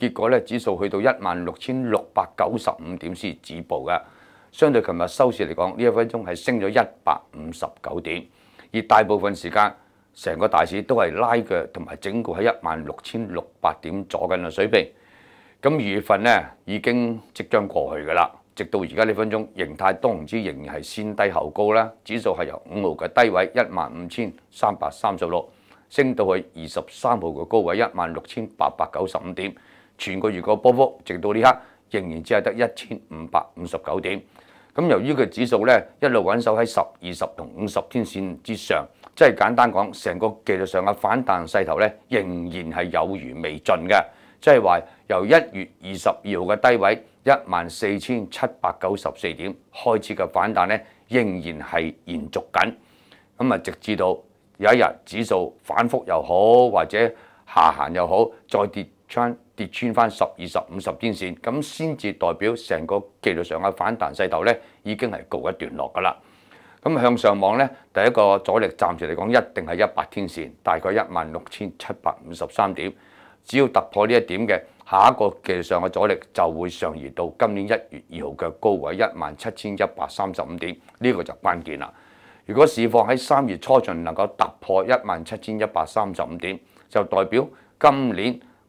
結果咧，指數去到一萬六千六百九十五點先止步嘅。相對琴日收市嚟講，呢一分鐘係升咗一百五十九點，而大部分時間成個大市都係拉腳同埋整固喺一萬六千六百點左近嘅水平。咁二月份咧已經即將過去㗎啦，直到而家呢分鐘形態，都然之仍然係先低後高啦。指數係由五號嘅低位一萬五千三百三十六升到去二十三號嘅高位一萬六千八百九十五點。全個月個波幅，直到呢刻仍然只係得一千五百五十九點。咁由於佢指數咧一路穩守喺十二十同五十天線之上，即係簡單講，成個技術上嘅反彈勢頭咧仍然係有餘未盡嘅。即係話由一月二十二號嘅低位一萬四千七百九十四點開始嘅反彈咧，仍然係延續緊。咁啊，直至到有一日指數反覆又好，或者下行又好，再跌穿。跌穿翻十二十五十天線，咁先至代表成個技術上嘅反彈勢頭咧，已經係告一段落㗎啦。咁向上望咧，第一個阻力暫時嚟講一定係一百天線，大概一萬六千七百五十三點。只要突破呢一點嘅，下一個技術上嘅阻力就會上移到今年一月二號嘅高位一萬七千一百三十五點，呢個就關鍵啦。如果市況喺三月初盡能夠突破一萬七千一百三十五點，就代表今年。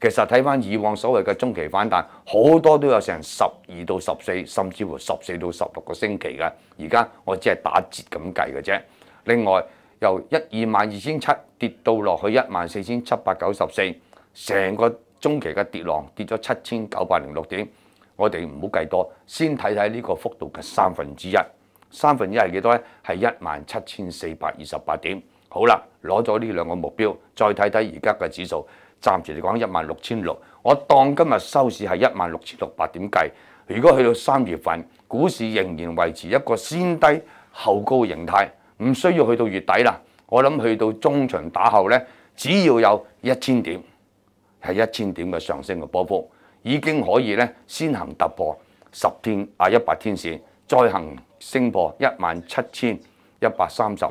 其實睇翻以往所謂嘅中期反彈，好多都有成十二到十四，甚至乎十四到十六個星期嘅。而家我只係打折咁計嘅啫。另外由一二萬二千七跌到落去一萬四千七百九十四，成個中期嘅跌浪跌咗七千九百零六點。我哋唔好計多，先睇睇呢個幅度嘅三分之一。三分之一係幾多咧？係一萬七千四百二十八點。好啦，攞咗呢兩個目標，再睇睇而家嘅指數。暫時嚟講一萬六千六，我當今日收市係一萬六千六百點計。如果去到三月份，股市仍然維持一個先低後高嘅形態，唔需要去到月底啦。我諗去到中場打後咧，只要有一千點係一千點嘅上升嘅波幅，已經可以咧先行突破十天啊一百天線，再行升破一萬七千一百三十五。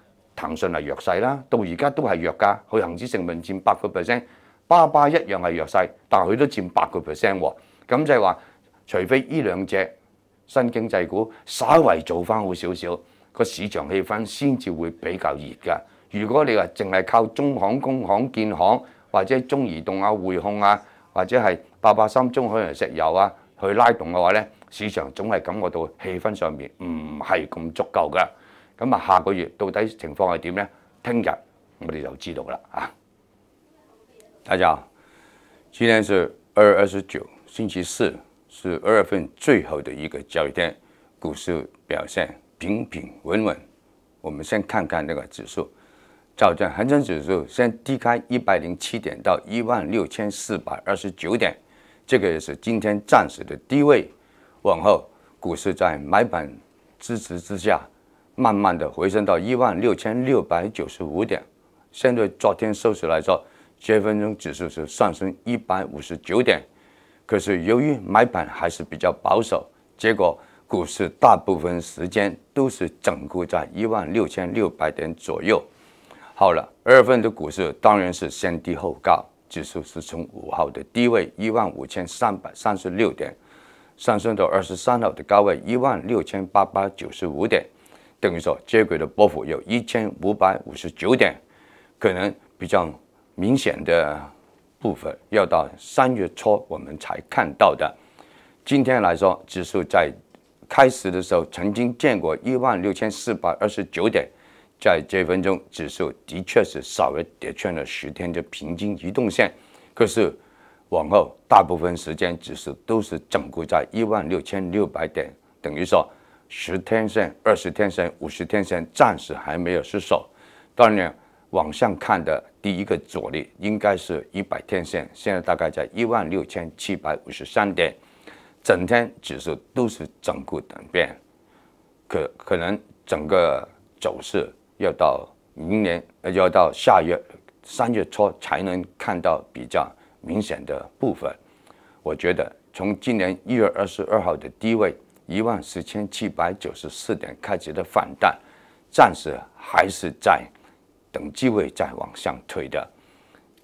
騰訊係弱勢啦，到而家都係弱噶。佢恆指成分佔八個 percent，巴巴一樣係弱勢，但係佢都佔八個 percent 喎。咁就係話，除非呢兩隻新經濟股稍微做翻好少少，個市場氣氛先至會比較熱噶。如果你話淨係靠中行、工行、建行或者中移動啊、匯控啊或者係八八三中海洋石油啊去拉動嘅話咧，市場總係感覺到氣氛上面唔係咁足夠噶。咁啊，下個月到底情況係點咧？聽日我哋就知道啦啊！大家，今天是二月二十九，星期四，是二月份最后的一个交易天，股市表现平平稳稳。我们先看看呢个指数，早上恒生指数先低开一百零七点到一万六千四百二十九点，这个也是今天暂时的低位，往后股市在买盘支持之下。慢慢的回升到一万六千六百九十五点，相对昨天收市来说，一分钟指数是上升一百五十九点，可是由于买盘还是比较保守，结果股市大部分时间都是整固在一万六千六百点左右。好了，二月份的股市当然是先低后高，指数是从五号的低位一万五千三百三十六点，上升到二十三号的高位一万六千八百九十五点。等于说，接轨的波幅有一千五百五十九点，可能比较明显的部分要到三月初我们才看到的。今天来说，指数在开始的时候曾经见过一万六千四百二十九点，在这分钟，指数的确是稍微跌穿了十天的平均移动线，可是往后大部分时间指数都是整固在一万六千六百点，等于说。十天线、二十天线、五十天线暂时还没有失守。当然，往上看的第一个阻力应该是一百天线，现在大概在一万六千七百五十三点。整天指数都是整固等变，可可能整个走势要到明年，要到下月三月初才能看到比较明显的部分。我觉得从今年一月二十二号的低位。一万四千七百九十四点开始的反弹，暂时还是在等机会再往上推的。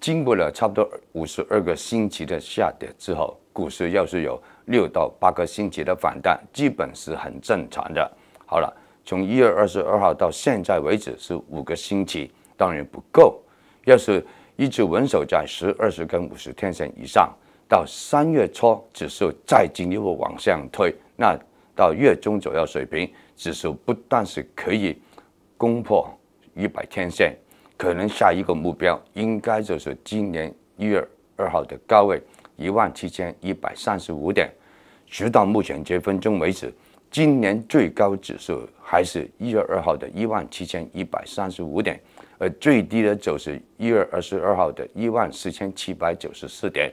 经过了差不多五十二个星期的下跌之后，股市要是有六到八个星期的反弹，基本是很正常的。好了，从一月二十二号到现在为止是五个星期，当然不够。要是一直稳守在十二十跟五十天线以上，到三月初指数再进一步往上推，那。到月中左右水平，指数不但是可以攻破一百天线，可能下一个目标应该就是今年一月二号的高位一万七千一百三十五点。直到目前这分钟为止，今年最高指数还是一月二号的一万七千一百三十五点，而最低的就是一月二十二号的一万四千七百九十四点。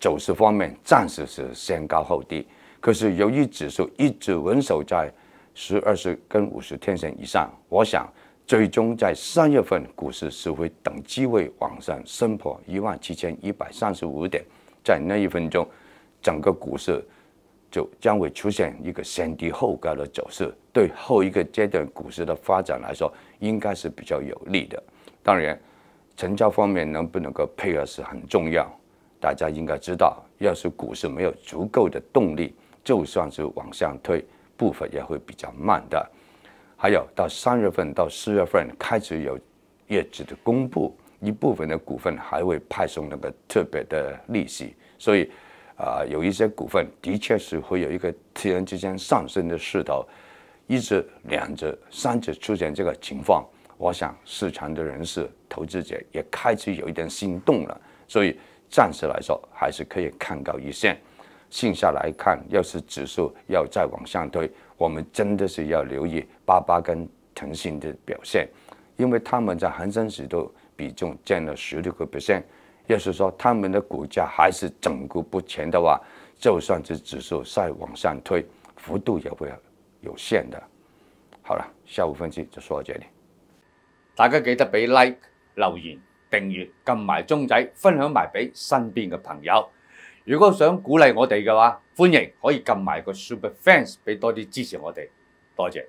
走势方面，暂时是先高后低。可是由于指数一直稳守在十二十跟五十天线以上，我想最终在三月份股市是会等机会往上升破一万七千一百三十五点，在那一分钟，整个股市就将会出现一个先低后高的走势，对后一个阶段股市的发展来说，应该是比较有利的。当然，成交方面能不能够配合是很重要，大家应该知道，要是股市没有足够的动力。就算是往上推，步伐也会比较慢的。还有到三月份到四月份开始有业绩的公布，一部分的股份还会派送那个特别的利息，所以啊，有一些股份的确是会有一个突然之间上升的势头，一直两只、三只出现这个情况，我想市场的人士、投资者也开始有一点心动了，所以暂时来说还是可以看高一线。剩下来看，要是指数要再往上推，我们真的是要留意八八跟腾讯的表现，因为他们在恒生指数比重占了十六个 percent。要是说他们的股价还是整固不前的话，就算是指数再往上推，幅度也会有限的。好了，下午分析就说到这里。大家记得俾 like、留言、订阅、揿埋钟仔、分享埋俾身边嘅朋友。如果想鼓勵我哋嘅話，歡迎可以撳埋個 Super Fans 俾多啲支持我哋，多謝。